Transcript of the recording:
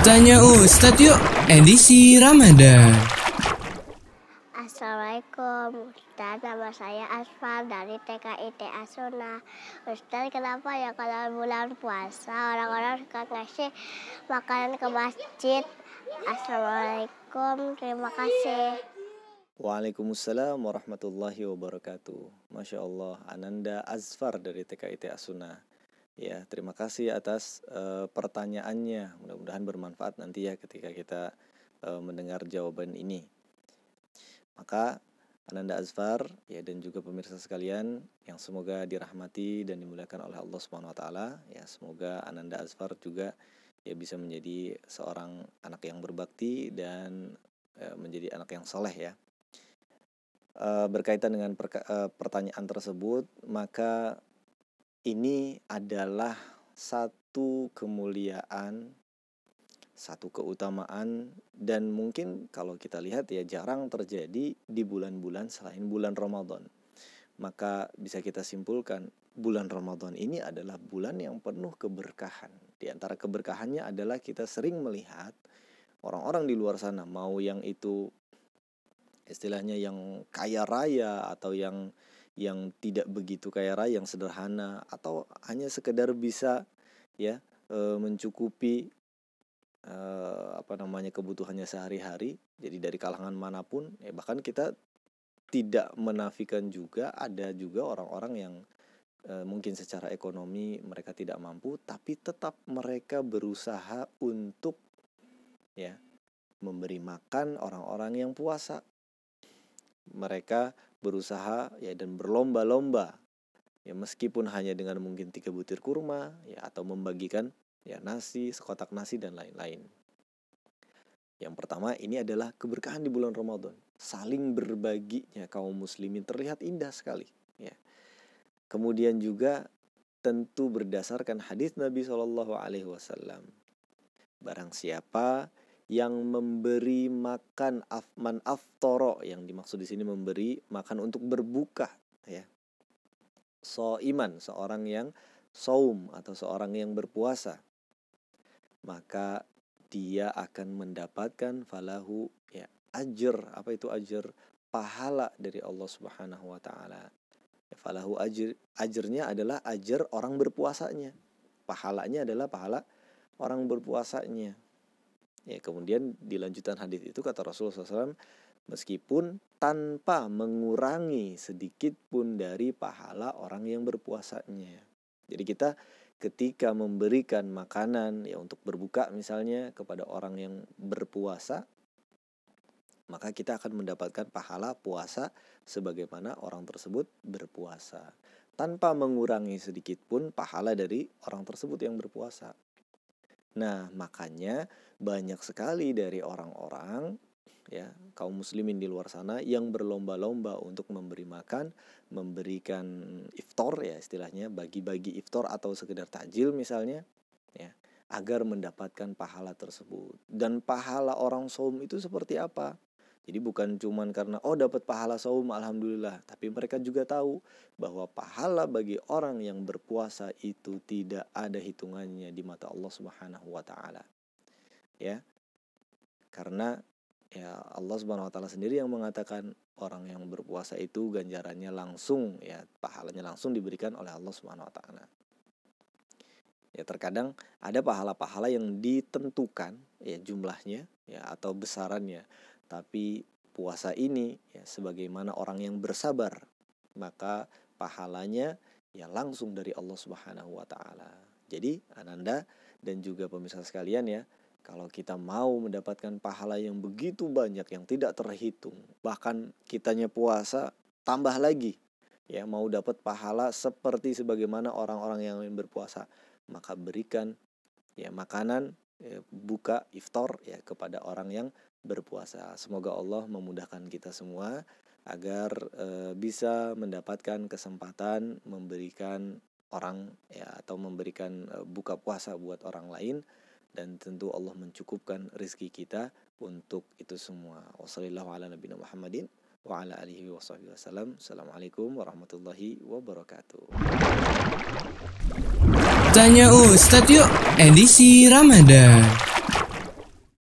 Tanya Ustad yuk, edisi Ramadan. Assalamualaikum, Ustad nama saya Asfar dari TKIT Asuna. Ustad kenapa ya kalau bulan puasa orang-orang suka ngasih makanan ke masjid? Assalamualaikum, terima kasih. Waalaikumsalam warahmatullahi wabarakatuh. Masya Allah, Ananda Azfar dari TKIT Asuna. Ya, terima kasih atas uh, pertanyaannya. Mudah-mudahan bermanfaat nanti ya ketika kita uh, mendengar jawaban ini. Maka Ananda Azfar ya dan juga pemirsa sekalian yang semoga dirahmati dan dimuliakan oleh Allah Subhanahu wa taala ya semoga Ananda Azfar juga ya bisa menjadi seorang anak yang berbakti dan e, menjadi anak yang soleh ya e, berkaitan dengan perka, e, pertanyaan tersebut maka ini adalah satu kemuliaan, satu keutamaan, dan mungkin kalau kita lihat ya jarang terjadi di bulan-bulan selain bulan Ramadan. Maka bisa kita simpulkan bulan Ramadan ini adalah bulan yang penuh keberkahan. Di antara keberkahannya adalah kita sering melihat orang-orang di luar sana, mau yang itu istilahnya yang kaya raya atau yang yang tidak begitu kaya raya yang sederhana atau hanya sekedar bisa ya e, mencukupi e, apa namanya kebutuhannya sehari-hari jadi dari kalangan manapun ya bahkan kita tidak menafikan juga ada juga orang-orang yang e, mungkin secara ekonomi mereka tidak mampu tapi tetap mereka berusaha untuk ya memberi makan orang-orang yang puasa mereka berusaha ya dan berlomba-lomba ya meskipun hanya dengan mungkin tiga butir kurma ya atau membagikan ya nasi sekotak nasi dan lain-lain yang pertama ini adalah keberkahan di bulan Ramadan saling berbaginya kaum muslimin terlihat indah sekali ya kemudian juga tentu berdasarkan hadis Nabi saw Alaihi barang siapa yang memberi makan afman aftoro yang dimaksud di sini memberi makan untuk berbuka ya so iman seorang yang saum atau seorang yang berpuasa maka dia akan mendapatkan falahu ya ajar apa itu ajar pahala dari Allah Subhanahu wa taala ya, falahu ajr ajarnya adalah ajar orang berpuasanya pahalanya adalah pahala orang berpuasanya Ya, kemudian di lanjutan hadis itu kata Rasulullah SAW, meskipun tanpa mengurangi sedikit pun dari pahala orang yang berpuasanya. Jadi kita ketika memberikan makanan ya untuk berbuka misalnya kepada orang yang berpuasa maka kita akan mendapatkan pahala puasa sebagaimana orang tersebut berpuasa tanpa mengurangi sedikit pun pahala dari orang tersebut yang berpuasa Nah, makanya banyak sekali dari orang-orang ya, kaum muslimin di luar sana yang berlomba-lomba untuk memberi makan, memberikan iftar ya istilahnya, bagi-bagi iftar atau sekedar takjil misalnya, ya, agar mendapatkan pahala tersebut. Dan pahala orang saum itu seperti apa? Jadi bukan cuma karena oh dapat pahala saum alhamdulillah, tapi mereka juga tahu bahwa pahala bagi orang yang berpuasa itu tidak ada hitungannya di mata Allah Subhanahu wa taala. Ya. Karena ya Allah Subhanahu wa taala sendiri yang mengatakan orang yang berpuasa itu ganjarannya langsung ya pahalanya langsung diberikan oleh Allah Subhanahu wa taala. Ya terkadang ada pahala-pahala yang ditentukan ya jumlahnya ya atau besarannya tapi puasa ini ya sebagaimana orang yang bersabar, maka pahalanya ya langsung dari Allah Subhanahu wa taala. Jadi Ananda dan juga pemirsa sekalian ya, kalau kita mau mendapatkan pahala yang begitu banyak yang tidak terhitung, bahkan kitanya puasa tambah lagi ya mau dapat pahala seperti sebagaimana orang-orang yang berpuasa, maka berikan ya makanan ya, buka iftar ya kepada orang yang berpuasa. Semoga Allah memudahkan kita semua agar e, bisa mendapatkan kesempatan memberikan orang ya atau memberikan e, buka puasa buat orang lain dan tentu Allah mencukupkan rizki kita untuk itu semua. Wassalamualaikum warahmatullahi wabarakatuh. Tanya oh, Ustadz yuk edisi Ramadan.